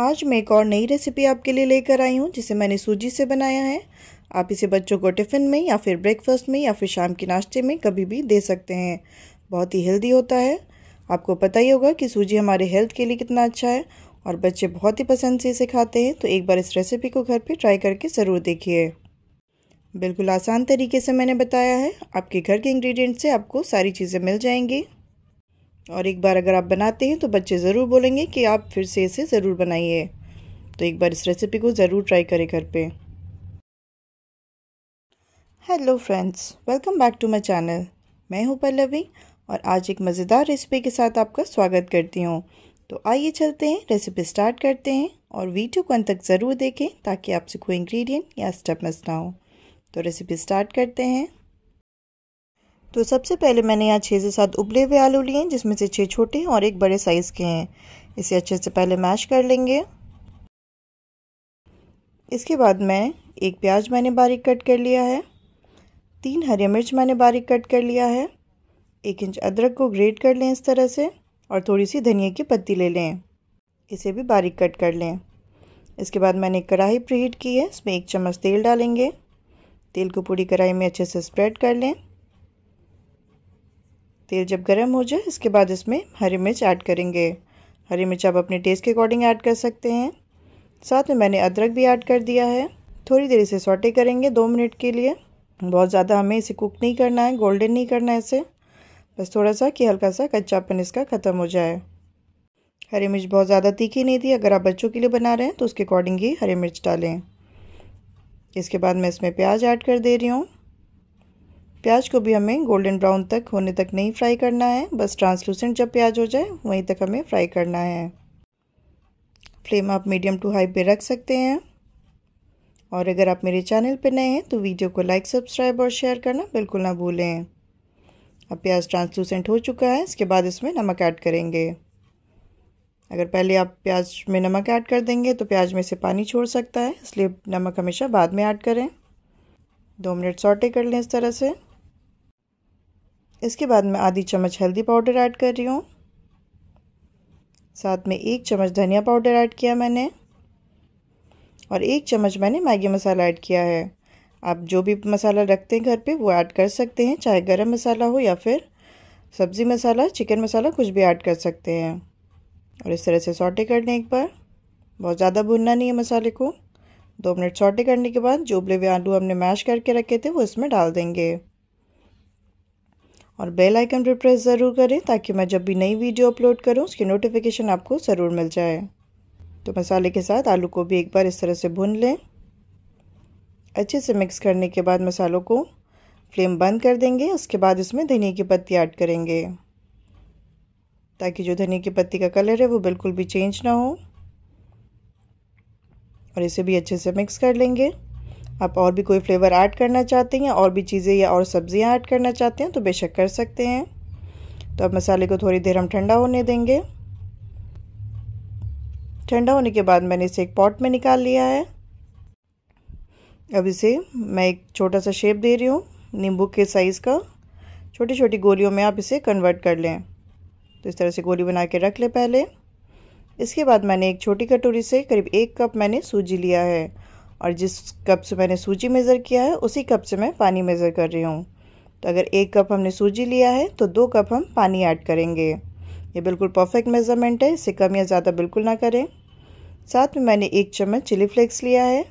आज मैं एक और नई रेसिपी आपके लिए लेकर आई हूँ जिसे मैंने सूजी से बनाया है आप इसे बच्चों को टिफ़िन में या फिर ब्रेकफास्ट में या फिर शाम के नाश्ते में कभी भी दे सकते हैं बहुत ही हेल्दी होता है आपको पता ही होगा कि सूजी हमारे हेल्थ के लिए कितना अच्छा है और बच्चे बहुत ही पसंद से इसे खाते हैं तो एक बार इस रेसिपी को घर पर ट्राई करके ज़रूर देखिए बिल्कुल आसान तरीके से मैंने बताया है आपके घर के इंग्रेडिएंट से आपको सारी चीज़ें मिल जाएंगी और एक बार अगर आप बनाते हैं तो बच्चे ज़रूर बोलेंगे कि आप फिर से इसे ज़रूर बनाइए तो एक बार इस रेसिपी को ज़रूर ट्राई करें घर पे hello friends welcome back to my channel मैं हूं पल्लवी और आज एक मज़ेदार रेसिपी के साथ आपका स्वागत करती हूं तो आइए चलते हैं रेसिपी स्टार्ट करते हैं और वीडियो को अंत तक ज़रूर देखें ताकि आपसे कोई इंग्रीडियंट या स्टेप मिस ना हो तो रेसिपी स्टार्ट करते हैं तो सबसे पहले मैंने यहाँ छः से सात उबले हुए आलू लिए हैं जिसमें से छः छोटे हैं और एक बड़े साइज़ के हैं इसे अच्छे से पहले मैश कर लेंगे इसके बाद मैं एक प्याज मैंने बारीक कट कर लिया है तीन हरी मिर्च मैंने बारीक कट कर लिया है एक इंच अदरक को ग्रेट कर लें इस तरह से और थोड़ी सी धनिया की पत्ती ले लें इसे भी बारीक कट कर लें इसके बाद मैंने कढ़ाई प्रीहीट की है इसमें एक चम्मच तेल डालेंगे तेल को पूरी कढ़ाई में अच्छे से स्प्रेड कर लें तेल जब गर्म हो जाए इसके बाद इसमें हरी मिर्च ऐड करेंगे हरी मिर्च आप अपने टेस्ट के अकॉर्डिंग ऐड कर सकते हैं साथ में मैंने अदरक भी ऐड कर दिया है थोड़ी देर इसे सॉटे करेंगे दो मिनट के लिए बहुत ज़्यादा हमें इसे कुक नहीं करना है गोल्डन नहीं करना है इसे बस थोड़ा सा कि हल्का सा कच्चापन इसका ख़त्म हो जाए हरी मिर्च बहुत ज़्यादा तीखी नहीं थी अगर आप बच्चों के लिए बना रहे हैं तो उसके अकॉर्डिंग ही हरी मिर्च डालें इसके बाद मैं इसमें प्याज ऐड कर दे रही हूँ प्याज को भी हमें गोल्डन ब्राउन तक होने तक नहीं फ्राई करना है बस ट्रांसलूसेंट जब प्याज हो जाए वहीं तक हमें फ्राई करना है फ्लेम आप मीडियम टू हाई पे रख सकते हैं और अगर आप मेरे चैनल पर नए हैं तो वीडियो को लाइक सब्सक्राइब और शेयर करना बिल्कुल ना भूलें अब प्याज ट्रांसलूसेंट हो चुका है इसके बाद इसमें नमक ऐड करेंगे अगर पहले आप प्याज में नमक ऐड कर देंगे तो प्याज में से पानी छोड़ सकता है इसलिए नमक हमेशा बाद में ऐड करें दो मिनट सॉटे कर लें इस तरह से इसके बाद मैं आधी चम्मच हल्दी पाउडर ऐड कर रही हूँ साथ में एक चम्मच धनिया पाउडर ऐड किया मैंने और एक चम्मच मैंने मैगी मसाला ऐड किया है आप जो भी मसाला रखते हैं घर पे वो ऐड कर सकते हैं चाहे गरम मसाला हो या फिर सब्ज़ी मसाला चिकन मसाला कुछ भी ऐड कर सकते हैं और इस तरह से सॉटे कर लें एक बार बहुत ज़्यादा भुनना नहीं है मसाले को दो मिनट सॉटे करने के बाद जो उबले हुए आलू हमने मैश करके रखे थे वो इसमें डाल देंगे और बेल आइकन पर प्रेस ज़रूर करें ताकि मैं जब भी नई वीडियो अपलोड करूँ उसकी नोटिफिकेशन आपको ज़रूर मिल जाए तो मसाले के साथ आलू को भी एक बार इस तरह से भून लें अच्छे से मिक्स करने के बाद मसालों को फ्लेम बंद कर देंगे उसके बाद इसमें धनिया की पत्ती ऐड करेंगे ताकि जो धनिया की पत्ती का कलर है वो बिल्कुल भी चेंज ना हो और इसे भी अच्छे से मिक्स कर लेंगे आप और भी कोई फ्लेवर ऐड करना चाहते हैं और भी चीज़ें या और सब्ज़ियाँ ऐड करना चाहते हैं तो बेशक कर सकते हैं तो अब मसाले को थोड़ी देर हम ठंडा होने देंगे ठंडा होने के बाद मैंने इसे एक पॉट में निकाल लिया है अब इसे मैं एक छोटा सा शेप दे रही हूँ नींबू के साइज़ का छोटी छोटी गोलियों में आप इसे कन्वर्ट कर लें तो इस तरह से गोली बना के रख लें पहले इसके बाद मैंने एक छोटी कटोरी से करीब एक कप मैंने सूजी लिया है और जिस कप से मैंने सूजी मेज़र किया है उसी कप से मैं पानी मेज़र कर रही हूँ तो अगर एक कप हमने सूजी लिया है तो दो कप हम पानी ऐड करेंगे ये बिल्कुल परफेक्ट मेज़रमेंट है इससे कम या ज़्यादा बिल्कुल ना करें साथ में मैंने एक चम्मच चिली फ्लेक्स लिया है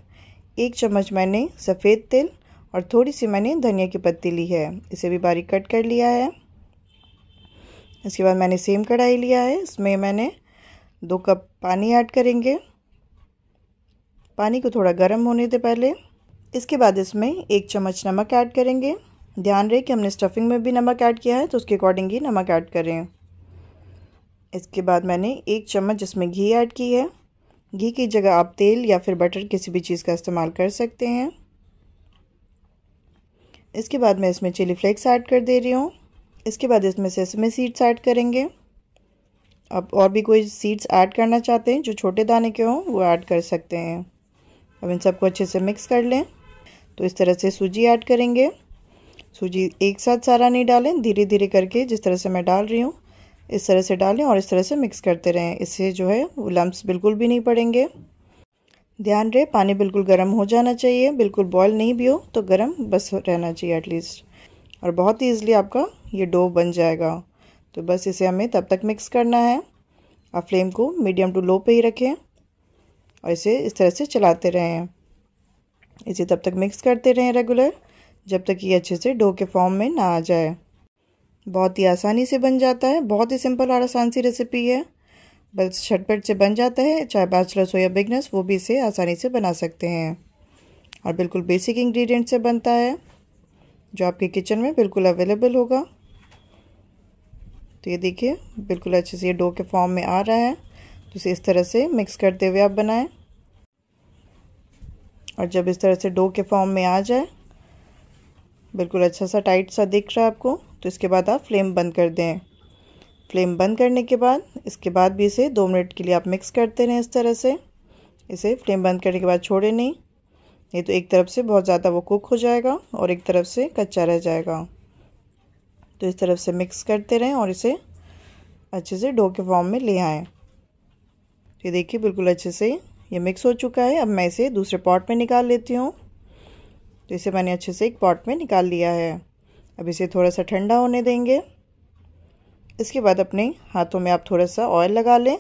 एक चम्मच मैंने सफ़ेद तिल और थोड़ी सी मैंने धनिया की पत्ती ली है इसे भी बारीक कट कर लिया है इसके बाद मैंने सेम कढ़ाई लिया है इसमें मैंने दो कप पानी ऐड करेंगे पानी को थोड़ा गर्म होने से पहले इसके बाद इसमें एक चम्मच नमक ऐड करेंगे ध्यान रहे कि हमने स्टफिंग में भी नमक ऐड किया है तो उसके अकॉर्डिंग ही नमक ऐड करें इसके बाद मैंने एक चम्मच इसमें घी ऐड की है घी की जगह आप तेल या फिर बटर किसी भी चीज़ का इस्तेमाल कर सकते हैं इसके बाद मैं इसमें चिली फ्लेक्स ऐड कर दे रही हूँ इसके बाद इसमें सेसमे सीड्स ऐड करेंगे आप और भी कोई सीड्स ऐड करना चाहते हैं जो छोटे दाने के हों वो ऐड कर सकते हैं अब इन सबको अच्छे से मिक्स कर लें तो इस तरह से सूजी ऐड करेंगे सूजी एक साथ सारा नहीं डालें धीरे धीरे करके जिस तरह से मैं डाल रही हूँ इस तरह से डालें और इस तरह से मिक्स करते रहें इससे जो है वो लम्ब्स बिल्कुल भी नहीं पड़ेंगे ध्यान रहे पानी बिल्कुल गर्म हो जाना चाहिए बिल्कुल बॉयल नहीं भी हो तो गर्म बस रहना चाहिए एटलीस्ट और बहुत ही ईजिली आपका ये डो बन जाएगा तो बस इसे हमें तब तक मिक्स करना है आप फ्लेम को मीडियम टू लो पे ही रखें और इसे इस तरह से चलाते रहें इसे तब तक मिक्स करते रहें रेगुलर जब तक ये अच्छे से डो के फॉर्म में ना आ जाए बहुत ही आसानी से बन जाता है बहुत ही सिंपल और आसान सी रेसिपी है बस छटपट से बन जाता है चाहे बैचलर्स हो या बिगनर्स वो भी इसे आसानी से बना सकते हैं और बिल्कुल बेसिक इंग्रेडिएंट से बनता है जो आपके किचन में बिल्कुल अवेलेबल होगा तो ये देखिए बिल्कुल अच्छे से ये डो के फॉर्म में आ रहा है तो इसे इस तरह से मिक्स करते हुए आप बनाएं और जब इस तरह से डो के फॉर्म में आ जाए बिल्कुल अच्छा सा टाइट सा दिख रहा है आपको तो इसके बाद आप फ्लेम बंद कर दें फ्लेम बंद करने के बाद इसके बाद भी इसे दो मिनट के लिए आप मिक्स करते रहें इस तरह से इसे फ्लेम बंद करने के बाद छोड़े नहीं नहीं तो एक तरफ से बहुत ज़्यादा वो कुक हो जाएगा और एक तरफ से कच्चा रह जाएगा तो इस तरफ से मिक्स करते रहें और इसे अच्छे से डो के फॉर्म में ले आएँ तो ये देखिए बिल्कुल अच्छे से ये मिक्स हो चुका है अब मैं इसे दूसरे पॉट में निकाल लेती हूँ तो इसे मैंने अच्छे से एक पॉट में निकाल लिया है अब इसे थोड़ा सा ठंडा होने देंगे इसके बाद अपने हाथों में आप थोड़ा सा ऑयल लगा लें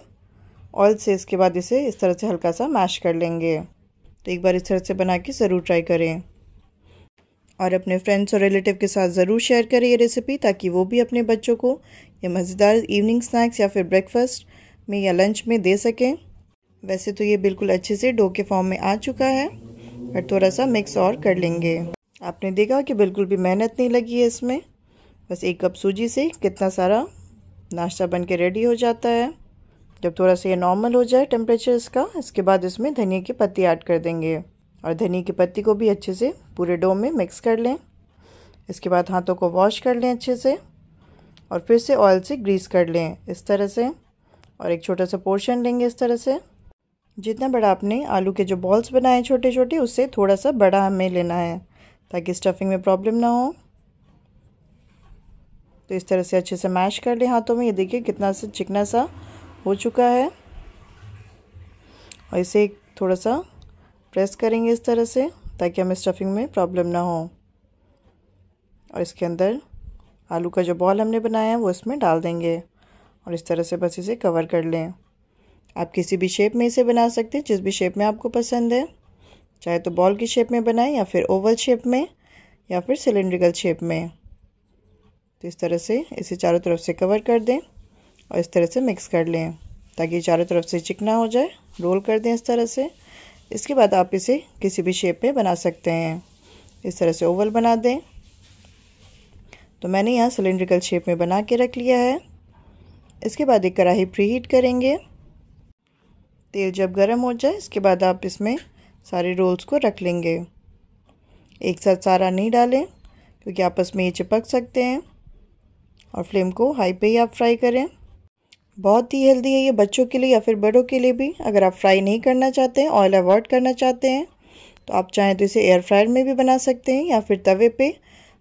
ऑयल से इसके बाद इसे इस तरह से हल्का सा मैश कर लेंगे तो एक बार इस तरह से बना के ज़रूर ट्राई करें और अपने फ्रेंड्स और रिलेटिव के साथ ज़रूर शेयर करें ये रेसिपी ताकि वो भी अपने बच्चों को ये मज़ेदार इवनिंग स्नैक्स या फिर ब्रेकफास्ट में या लंच में दे सकें वैसे तो ये बिल्कुल अच्छे से डो के फॉर्म में आ चुका है और थोड़ा सा मिक्स और कर लेंगे आपने देखा कि बिल्कुल भी मेहनत नहीं लगी है इसमें बस एक कप सूजी से कितना सारा नाश्ता बन के रेडी हो जाता है जब थोड़ा सा ये नॉर्मल हो जाए टेम्परेचर इसका इसके बाद इसमें धनिया की पत्ती ऐड कर देंगे और धनिया की पत्ती को भी अच्छे से पूरे डो में मिक्स कर लें इसके बाद हाथों को वॉश कर लें अच्छे से और फिर से ऑयल से ग्रीस कर लें इस तरह से और एक छोटा सा पोर्शन लेंगे इस तरह से जितना बड़ा आपने आलू के जो बॉल्स बनाए छोटे छोटे उससे थोड़ा सा बड़ा हमें लेना है ताकि स्टफिंग में प्रॉब्लम ना हो तो इस तरह से अच्छे से मैश कर लें हाथों में ये देखिए कितना सा चिकना सा हो चुका है और इसे थोड़ा सा प्रेस करेंगे इस तरह से ताकि हमें स्टफिंग में प्रॉब्लम ना हो और इसके अंदर आलू का जो बॉल हमने बनाया है वो इसमें डाल देंगे और इस तरह से बस इसे कवर कर लें आप किसी भी शेप में इसे बना सकते हैं जिस भी शेप में आपको पसंद है चाहे तो बॉल की शेप में बनाएं या फिर ओवल शेप में या फिर सिलेंड्रिकल शेप में तो इस तरह से इसे चारों तरफ से कवर कर दें और इस तरह से मिक्स कर लें ताकि चारों तरफ से चिकना हो जाए रोल कर दें इस तरह से इसके बाद आप इसे किसी भी शेप में बना सकते हैं इस तरह से ओवल बना दें तो मैंने यहाँ सिलेंड्रिकल शेप में बना के रख लिया है इसके बाद एक कढ़ाही प्री हीट करेंगे तेल जब गर्म हो जाए इसके बाद आप इसमें सारे रोल्स को रख लेंगे एक साथ सारा नहीं डालें क्योंकि आपस में ये चिपक सकते हैं और फ्लेम को हाई पे ही आप फ्राई करें बहुत ही हेल्दी है ये बच्चों के लिए या फिर बड़ों के लिए भी अगर आप फ्राई नहीं करना चाहते हैं ऑयल अवॉइड करना चाहते हैं तो आप चाहें तो इसे एयर फ्रायर में भी बना सकते हैं या फिर तवे पे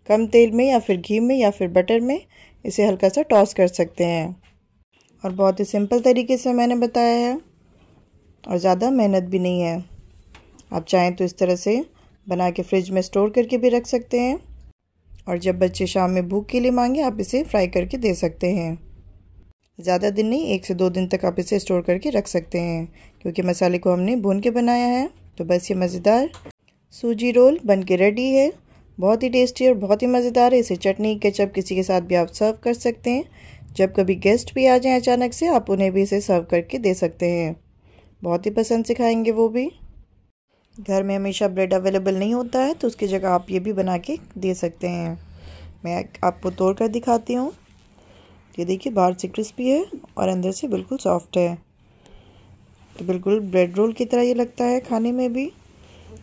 कम तेल में या फिर घी में या फिर बटर में इसे हल्का सा टॉस कर सकते हैं और बहुत ही सिंपल तरीके से मैंने बताया है और ज़्यादा मेहनत भी नहीं है आप चाहें तो इस तरह से बना के फ्रिज में स्टोर करके भी रख सकते हैं और जब बच्चे शाम में भूख के लिए मांगे आप इसे फ्राई करके दे सकते हैं ज़्यादा दिन नहीं एक से दो दिन तक आप इसे स्टोर करके रख सकते हैं क्योंकि मसाले को हमने भून के बनाया है तो बस ये मज़ेदार सूजी रोल बन के रेडी है बहुत ही टेस्टी और बहुत ही मज़ेदार है इसे चटनी केचप किसी के साथ भी आप सर्व कर सकते हैं जब कभी गेस्ट भी आ जाएं अचानक से आप उन्हें भी इसे सर्व करके दे सकते हैं बहुत ही पसंद से खाएंगे वो भी घर में हमेशा ब्रेड अवेलेबल नहीं होता है तो उसकी जगह आप ये भी बना के दे सकते हैं मैं आपको तोड़ कर दिखाती हूँ ये देखिए बाहर से क्रिस्पी है और अंदर से बिल्कुल सॉफ्ट है तो बिल्कुल ब्रेड रोल की तरह ये लगता है खाने में भी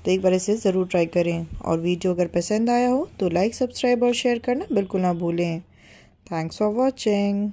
तो एक बार इसे ज़रूर ट्राई करें और वीडियो अगर पसंद आया हो तो लाइक सब्सक्राइब और शेयर करना बिल्कुल ना भूलें थैंक्स फॉर वॉचिंग